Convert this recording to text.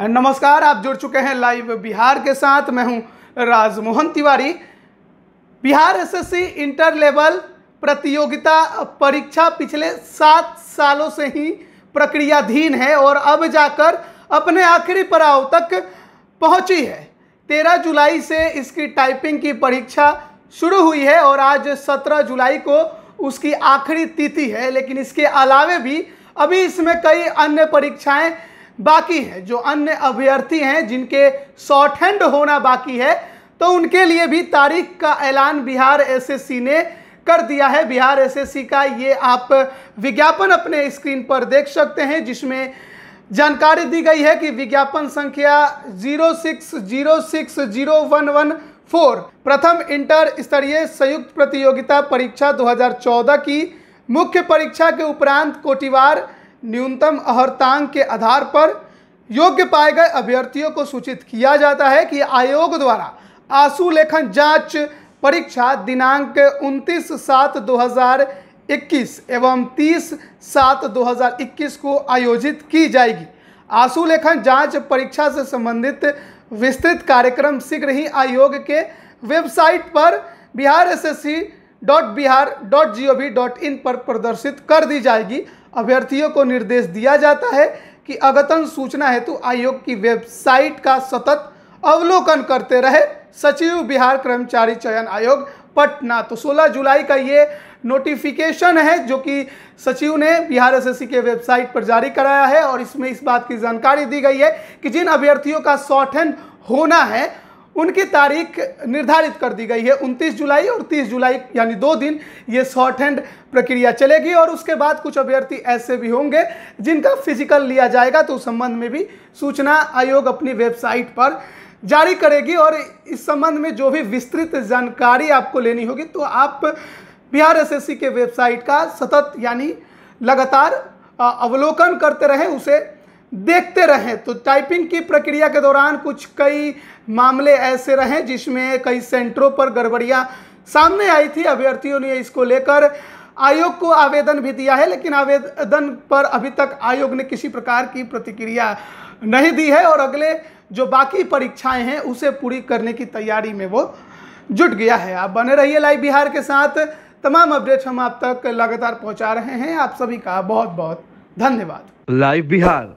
नमस्कार आप जुड़ चुके हैं लाइव बिहार के साथ मैं हूं Rajmohan Tiwari Bihar SSC inter level प्रतियोगिता परीक्षा पिछले सात सालों से ही प्रक्रियाधीन है और अब जाकर अपने आखिरी पड़ाव तक पहुंची है तेरह जुलाई से इसकी टाइपिंग की परीक्षा शुरू हुई है और आज सत्रह जुलाई को उसकी आखिरी तिथि है लेकिन इसके अलावे भी अभी इसमें कई अन्य परीक्षाएं बाकी है जो अन्य अभ्यर्थी हैं जिनके शॉर्ट हैंड होना बाकी है तो उनके लिए भी तारीख का ऐलान बिहार एसएससी ने कर दिया है बिहार एसएससी का ये आप विज्ञापन अपने स्क्रीन पर देख सकते हैं जिसमें जानकारी दी गई है कि विज्ञापन संख्या zero six zero six zero one one four प्रथम इंटर स्तरीय संयुक्त प्रतियोगिता परीक्षा 2014 की मुख्य परीक्षा के उपरांत कोटिवार न्यूनतम अहर्तांक के आधार पर योग्य पाए गए अभ्यर्थियों को सूचित किया जाता है कि आयोग द्वारा आंसू लेखन जांच परीक्षा दिनांक 29 सात 2021 एवं 30 सात 2021 को आयोजित की जाएगी आंसू लेखन जांच परीक्षा से संबंधित विस्तृत कार्यक्रम शीघ्र ही आयोग के वेबसाइट पर Bihar SSC dot Bihar dot G O V dot in पर प्रदर्शित कर दी जाएगी अभ्यर्थियों को निर्देश दिया जाता है कि अगतन सूचना हेतु आयोग की वेबसाइट का सतत अवलोकन करते रहे सचिव बिहार कर्मचारी चयन आयोग पटना तो 16 जुलाई का ये नोटिफिकेशन है जो कि सचिव ने बिहार एस के वेबसाइट पर जारी कराया है और इसमें इस बात की जानकारी दी गई है कि जिन अभ्यर्थियों का शॉर्ट हैंड होना है उनकी तारीख निर्धारित कर दी गई है 29 जुलाई और 30 जुलाई यानी दो दिन ये शॉर्ट हैंड प्रक्रिया चलेगी और उसके बाद कुछ अभ्यर्थी ऐसे भी होंगे जिनका फिजिकल लिया जाएगा तो उस संबंध में भी सूचना आयोग अपनी वेबसाइट पर जारी करेगी और इस संबंध में जो भी विस्तृत जानकारी आपको लेनी होगी तो आप बिहार सी के वेबसाइट का सतत यानी लगातार अवलोकन करते रहें उसे देखते रहें तो टाइपिंग की प्रक्रिया के दौरान कुछ कई मामले ऐसे रहे जिसमें कई सेंटरों पर गड़बड़ियां सामने आई थी अभ्यर्थियों ने इसको लेकर आयोग को आवेदन भी दिया है लेकिन आवेदन पर अभी तक आयोग ने किसी प्रकार की प्रतिक्रिया नहीं दी है और अगले जो बाकी परीक्षाएं हैं उसे पूरी करने की तैयारी में वो जुट गया है आप बने रहिए लाइव बिहार के साथ तमाम अपडेट्स हम आप तक लगातार पहुंचा रहे हैं आप सभी का बहुत बहुत धन्यवाद लाइव बिहार